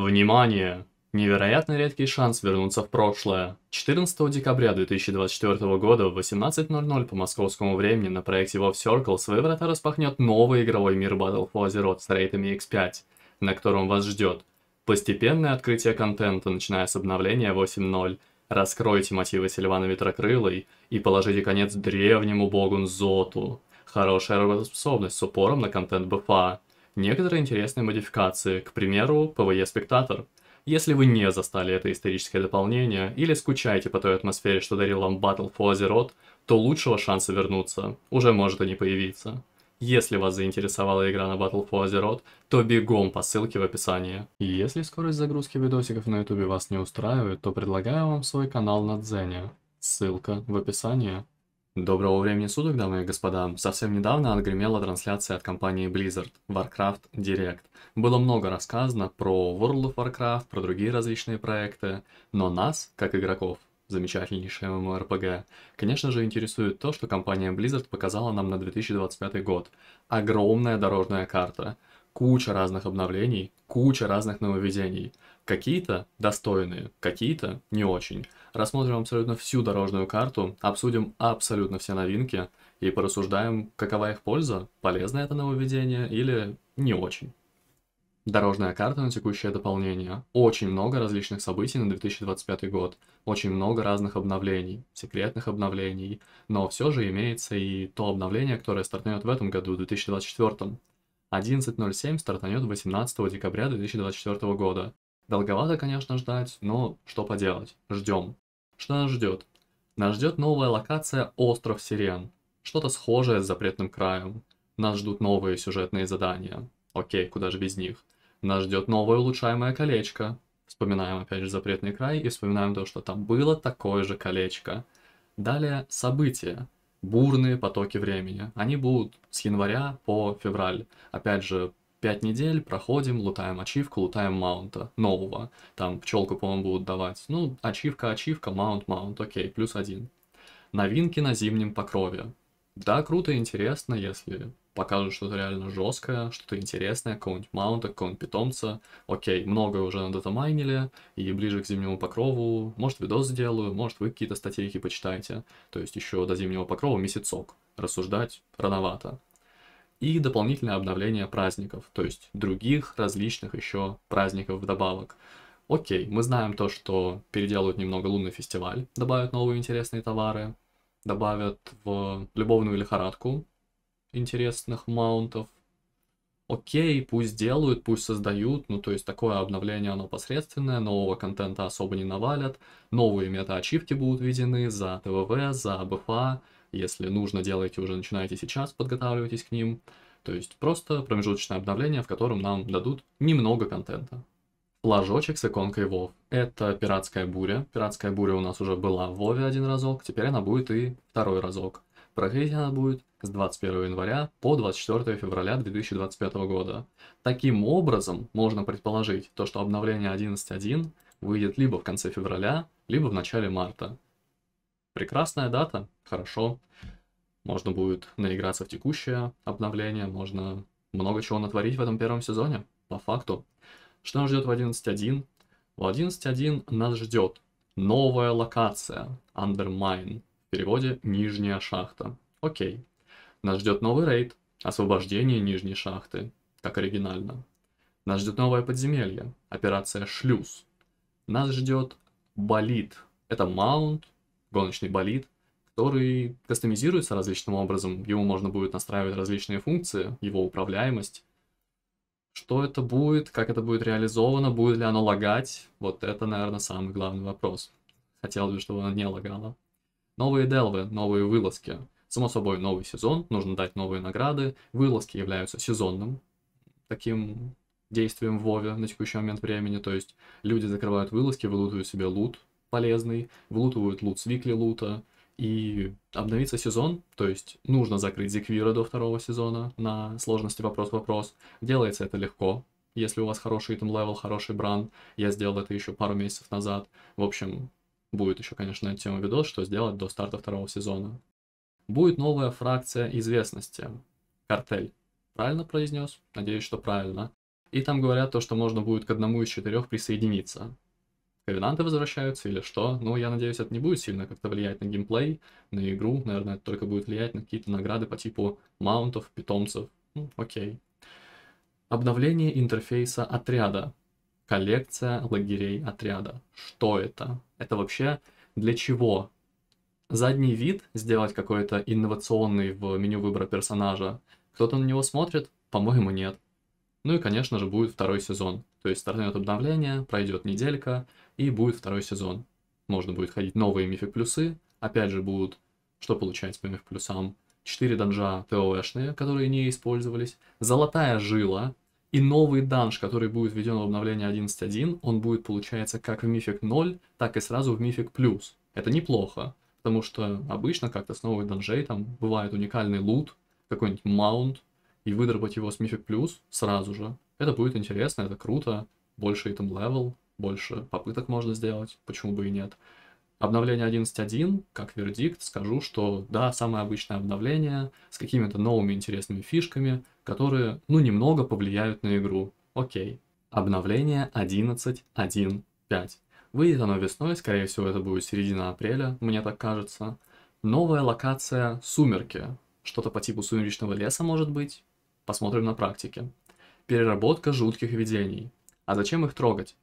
Внимание! Невероятно редкий шанс вернуться в прошлое. 14 декабря 2024 года в 18.00 по московскому времени на проекте Wolf Circle свои врата распахнет новый игровой мир Battle for Azeroth с рейтами X5, на котором вас ждет постепенное открытие контента, начиная с обновления 8.0, раскройте мотивы Сильвана Ветрокрылой и положите конец древнему богу Зоту. Хорошая работоспособность с упором на контент БФА некоторые интересные модификации, к примеру, PvE Спектатор. Если вы не застали это историческое дополнение или скучаете по той атмосфере, что дарил вам Battle for Azeroth, то лучшего шанса вернуться уже может и не появиться. Если вас заинтересовала игра на Battle for Azeroth, то бегом по ссылке в описании. Если скорость загрузки видосиков на ютубе вас не устраивает, то предлагаю вам свой канал на Дзене. Ссылка в описании. Доброго времени суток, дамы и господа. Совсем недавно отгремела трансляция от компании Blizzard, Warcraft Direct. Было много рассказано про World of Warcraft, про другие различные проекты, но нас, как игроков, замечательнейшая MMORPG, конечно же интересует то, что компания Blizzard показала нам на 2025 год. Огромная дорожная карта, куча разных обновлений, куча разных нововведений. Какие-то достойные, какие-то не очень. Рассмотрим абсолютно всю дорожную карту, обсудим абсолютно все новинки и порассуждаем, какова их польза, полезно это нововведение или не очень. Дорожная карта на текущее дополнение. Очень много различных событий на 2025 год. Очень много разных обновлений, секретных обновлений. Но все же имеется и то обновление, которое стартанет в этом году, в 2024. 11.07 стартанет 18 декабря 2024 года. Долговато, конечно, ждать, но что поделать, ждем. Что нас ждет? Нас ждет новая локация «Остров Сирен». Что-то схожее с «Запретным краем». Нас ждут новые сюжетные задания. Окей, куда же без них. Нас ждет новое улучшаемое колечко. Вспоминаем опять же «Запретный край» и вспоминаем то, что там было такое же колечко. Далее события бурные потоки времени. Они будут с января по февраль. Опять же, 5 недель проходим, лутаем ачивку, лутаем маунта нового. Там пчелку, по-моему, будут давать. Ну, ачивка, ачивка, маунт, маунт, окей, плюс один. Новинки на зимнем покрове. Да, круто и интересно, если покажут что-то реально жесткое, что-то интересное, какого-нибудь маунта, какого-нибудь питомца. Окей, многое уже на датамайнили, и ближе к зимнему покрову, может, видос сделаю, может, вы какие-то статейки почитаете. То есть еще до зимнего покрова месяцок. Рассуждать рановато. И дополнительное обновление праздников, то есть других различных еще праздников вдобавок. Окей, мы знаем то, что переделают немного лунный фестиваль, добавят новые интересные товары, добавят в любовную лихорадку, интересных маунтов. Окей, пусть делают, пусть создают, ну то есть такое обновление оно посредственное, нового контента особо не навалят, новые мета-ачивки будут введены за ТВВ, за БФА, а. если нужно делайте уже начинайте сейчас, подготавливайтесь к ним. То есть просто промежуточное обновление, в котором нам дадут немного контента. Флажочек с иконкой Вов. Это пиратская буря. Пиратская буря у нас уже была в Вове один разок, теперь она будет и второй разок. Проходить она будет с 21 января по 24 февраля 2025 года. Таким образом, можно предположить то, что обновление 11.1 выйдет либо в конце февраля, либо в начале марта. Прекрасная дата, хорошо. Можно будет наиграться в текущее обновление, можно много чего натворить в этом первом сезоне, по факту. Что нас ждет в 11.1? В 11.1 нас ждет новая локация, Undermine переводе «нижняя шахта». Окей. Нас ждет новый рейд, освобождение нижней шахты, как оригинально. Нас ждет новое подземелье, операция «Шлюз». Нас ждет болид. Это маунт, гоночный болид, который кастомизируется различным образом. Ему можно будет настраивать различные функции, его управляемость. Что это будет, как это будет реализовано, будет ли оно лагать, вот это, наверное, самый главный вопрос. Хотел бы, чтобы оно не лагало. Новые делвы, новые вылазки. Само собой, новый сезон, нужно дать новые награды. Вылазки являются сезонным таким действием в Вове на текущий момент времени. То есть люди закрывают вылазки, вылутывают себе лут полезный, вылутывают лут с викли лута. И обновится сезон, то есть нужно закрыть Зиквира до второго сезона на сложности вопрос-вопрос. Делается это легко, если у вас хороший итем левел, хороший бран. Я сделал это еще пару месяцев назад. В общем, Будет еще, конечно, тема видос, что сделать до старта второго сезона. Будет новая фракция известности. Картель. Правильно произнес? Надеюсь, что правильно. И там говорят то, что можно будет к одному из четырех присоединиться. Ковенанты возвращаются или что? Ну, я надеюсь, это не будет сильно как-то влиять на геймплей, на игру. Наверное, это только будет влиять на какие-то награды по типу маунтов, питомцев. Ну, окей. Обновление интерфейса отряда. Коллекция лагерей отряда. Что это? Это вообще для чего? Задний вид сделать какой-то инновационный в меню выбора персонажа. Кто-то на него смотрит? По-моему, нет. Ну и, конечно же, будет второй сезон. То есть стартанет обновление, пройдет неделька, и будет второй сезон. Можно будет ходить новые мифик плюсы. Опять же будут, что получается по мифик плюсам? 4 данжа ТОшные, которые не использовались. Золотая жила, и новый данж, который будет введен в обновление 11.1, он будет, получается, как в мифик 0, так и сразу в мифик плюс. Это неплохо, потому что обычно как-то с новых данжей там бывает уникальный лут, какой-нибудь маунт, и выдропать его с мифик плюс сразу же. Это будет интересно, это круто, больше item level, больше попыток можно сделать, почему бы и нет. Обновление 11.1, как вердикт, скажу, что да, самое обычное обновление с какими-то новыми интересными фишками, которые, ну, немного повлияют на игру. Окей. Обновление 11.1.5. Выйдет оно весной, скорее всего, это будет середина апреля, мне так кажется. Новая локация «Сумерки». Что-то по типу «Сумеречного леса» может быть? Посмотрим на практике. Переработка жутких видений. А зачем их трогать?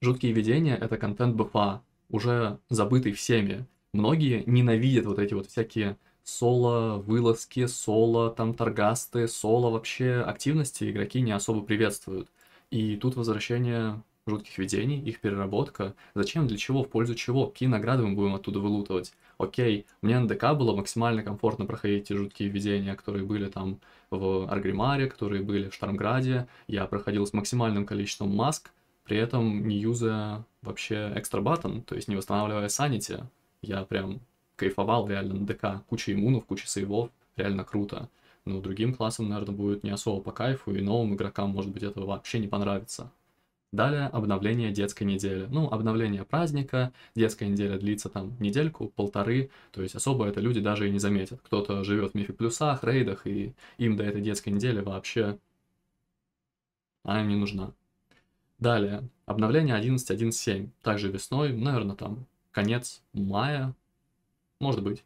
Жуткие видения — это контент БФА, уже забытый всеми. Многие ненавидят вот эти вот всякие соло, вылазки, соло, там торгасты, соло вообще активности игроки не особо приветствуют. И тут возвращение жутких видений, их переработка. Зачем, для чего, в пользу чего, какие награды мы будем оттуда вылутывать. Окей, мне на ДК было максимально комфортно проходить те жуткие видения, которые были там в Аргримаре, которые были в Штормграде. Я проходил с максимальным количеством маск, при этом не юзая вообще экстра батон, то есть не восстанавливая санити. Я прям кайфовал реально на ДК. Куча иммунов, куча сейвов, реально круто. Но другим классам, наверное, будет не особо по кайфу, и новым игрокам, может быть, этого вообще не понравится. Далее обновление детской недели. Ну, обновление праздника, детская неделя длится там недельку, полторы, то есть особо это люди даже и не заметят. Кто-то живет в мифе плюсах, рейдах, и им до этой детской недели вообще она им не нужна. Далее, обновление 11.1.7, также весной, наверное, там конец мая, может быть.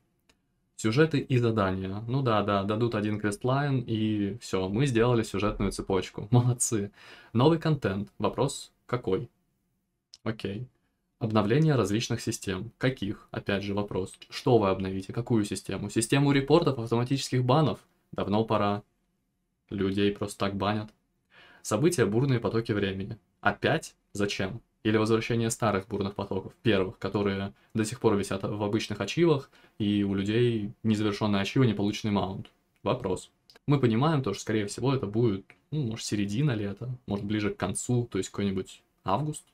Сюжеты и задания. Ну да, да, дадут один квестлайн, и все, мы сделали сюжетную цепочку. Молодцы. Новый контент. Вопрос какой? Окей. Обновление различных систем. Каких? Опять же вопрос. Что вы обновите? Какую систему? Систему репортов автоматических банов? Давно пора. Людей просто так банят. События бурные потоки времени опять зачем? Или возвращение старых бурных потоков, первых, которые до сих пор висят в обычных ачивах, и у людей незавершенные ачивы, не полученный маунт. Вопрос. Мы понимаем то, что, скорее всего, это будет, ну, может, середина лета, может, ближе к концу, то есть какой-нибудь август,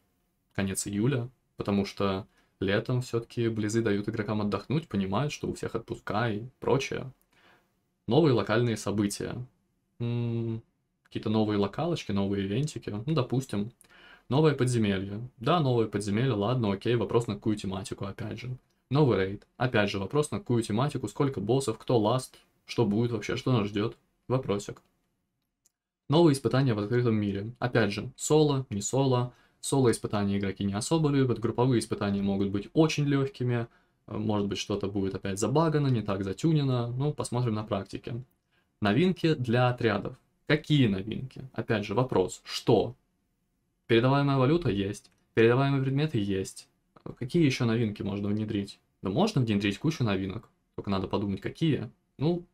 конец июля, потому что летом все-таки близы дают игрокам отдохнуть, понимают, что у всех отпуска и прочее. Новые локальные события. М -м какие-то новые локалочки, новые ивентики, ну, допустим, новое подземелье. Да, новое подземелье, ладно, окей, вопрос на какую тематику, опять же. Новый рейд, опять же, вопрос на какую тематику, сколько боссов, кто ласт, что будет вообще, что нас ждет, вопросик. Новые испытания в открытом мире. Опять же, соло, не соло. Соло испытания игроки не особо любят, групповые испытания могут быть очень легкими, э, может быть что-то будет опять забагано, не так затюнено, ну посмотрим на практике. Новинки для отрядов. Какие новинки? Опять же, вопрос, что? Передаваемая валюта есть, передаваемые предметы есть. Какие еще новинки можно внедрить? Да можно внедрить кучу новинок, только надо подумать, какие. Ну,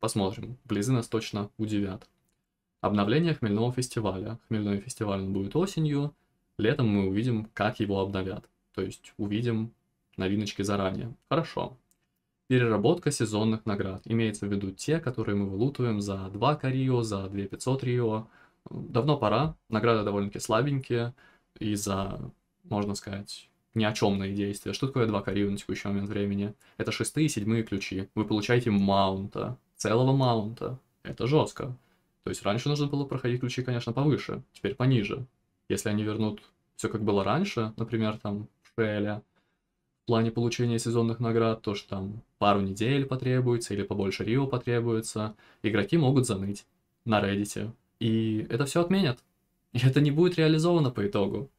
посмотрим, близы нас точно удивят. Обновление хмельного фестиваля. Хмельной фестиваль будет осенью, летом мы увидим, как его обновят. То есть увидим новиночки заранее. Хорошо. Переработка сезонных наград. Имеется в виду те, которые мы вылутываем за 2 карио, за 2500 рио. Давно пора, награды довольно-таки слабенькие, и за, можно сказать, ни о чемные действия. Что такое 2 карио на текущий момент времени? Это шестые и седьмые ключи. Вы получаете маунта, целого маунта. Это жестко. То есть раньше нужно было проходить ключи, конечно, повыше, теперь пониже. Если они вернут все как было раньше, например, там, Шеля, в плане получения сезонных наград, то что там пару недель потребуется или побольше Рио потребуется, игроки могут заныть на Reddit. И это все отменят. И это не будет реализовано по итогу.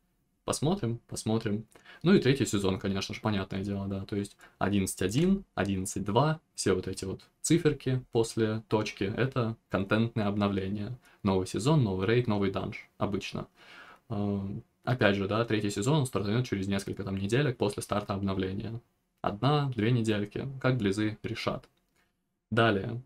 Посмотрим, посмотрим. Ну и третий сезон, конечно же, понятное дело, да. То есть 11.1, 11.2, все вот эти вот циферки после точки, это контентное обновление. Новый сезон, новый рейд, новый данж обычно. Эм, Опять же, да, третий сезон стартанет через несколько там неделек после старта обновления. Одна, две недельки, как близы решат. Далее.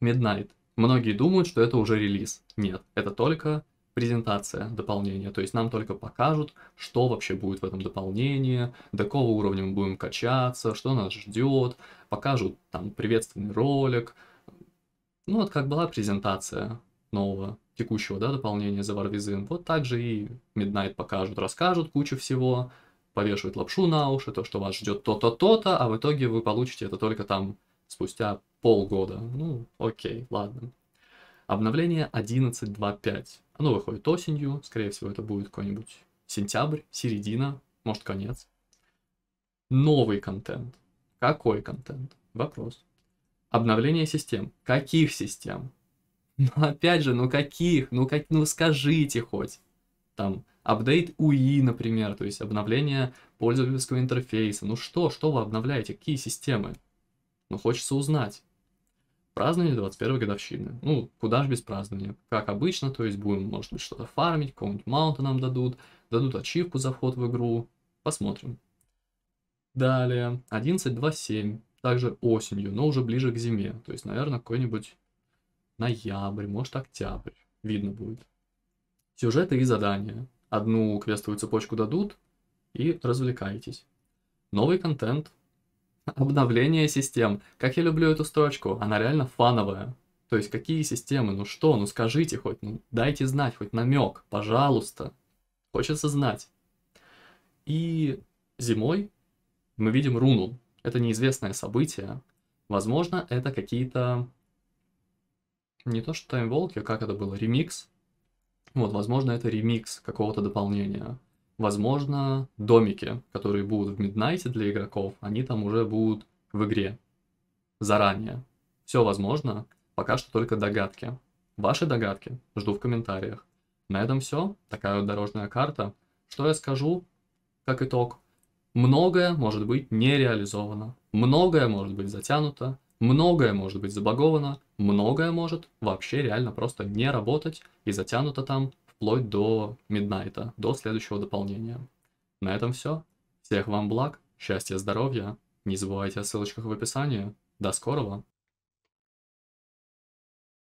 Midnight. Многие думают, что это уже релиз. Нет, это только презентация дополнения. То есть нам только покажут, что вообще будет в этом дополнении, до какого уровня мы будем качаться, что нас ждет, покажут там приветственный ролик. Ну, вот как была презентация нового текущего да, дополнения The War Within, вот так же и Midnight покажут, расскажут кучу всего, повешивают лапшу на уши, то, что вас ждет то-то, то-то, а в итоге вы получите это только там спустя полгода. Ну, окей, ладно. Обновление 11.2.5. Оно выходит осенью, скорее всего, это будет какой-нибудь сентябрь, середина, может, конец. Новый контент. Какой контент? Вопрос. Обновление систем. Каких систем? Но ну, опять же, ну каких? Ну как, ну скажите хоть. Там, апдейт UI, например, то есть обновление пользовательского интерфейса. Ну что, что вы обновляете, какие системы? Ну хочется узнать. Празднование 21 годовщины. Ну, куда же без празднования? Как обычно, то есть будем, может быть, что-то фармить, какого-нибудь маунта нам дадут, дадут ачивку за вход в игру. Посмотрим. Далее, 11.2.7. Также осенью, но уже ближе к зиме. То есть, наверное, какой-нибудь ноябрь, может октябрь, видно будет. Сюжеты и задания. Одну квестовую цепочку дадут и развлекайтесь. Новый контент. Обновление систем. Как я люблю эту строчку, она реально фановая. То есть какие системы, ну что, ну скажите хоть, ну дайте знать, хоть намек, пожалуйста. Хочется знать. И зимой мы видим руну. Это неизвестное событие. Возможно, это какие-то не то что таймволки, а как это было, ремикс. Вот, возможно, это ремикс какого-то дополнения. Возможно, домики, которые будут в Миднайте для игроков, они там уже будут в игре заранее. Все возможно, пока что только догадки. Ваши догадки жду в комментариях. На этом все, такая вот дорожная карта. Что я скажу, как итог? Многое может быть не реализовано, многое может быть затянуто, Многое может быть забаговано, многое может вообще реально просто не работать и затянуто там вплоть до Миднайта, до следующего дополнения. На этом все. Всех вам благ, счастья, здоровья. Не забывайте о ссылочках в описании. До скорого!